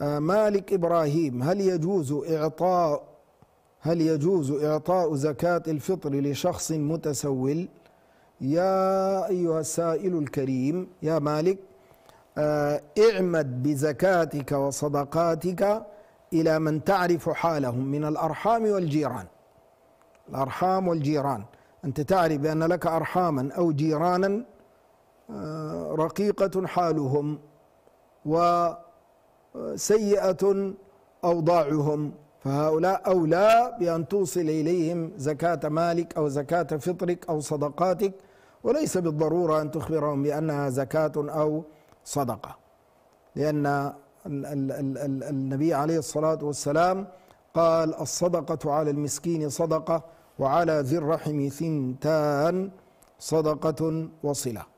آه، مالك إبراهيم هل يجوز إعطاء هل يجوز إعطاء زكاة الفطر لشخص متسول يا أيها السائل الكريم يا مالك آه، اعمد بزكاتك وصدقاتك إلى من تعرف حالهم من الأرحام والجيران الأرحام والجيران أنت تعرف بأن لك أرحاما أو جيرانا آه، رقيقة حالهم و سيئة أوضاعهم فهؤلاء أولى بأن توصل إليهم زكاة مالك أو زكاة فطرك أو صدقاتك وليس بالضرورة أن تخبرهم بأنها زكاة أو صدقة لأن النبي عليه الصلاة والسلام قال الصدقة على المسكين صدقة وعلى ذي الرحم ثنتان صدقة وصلة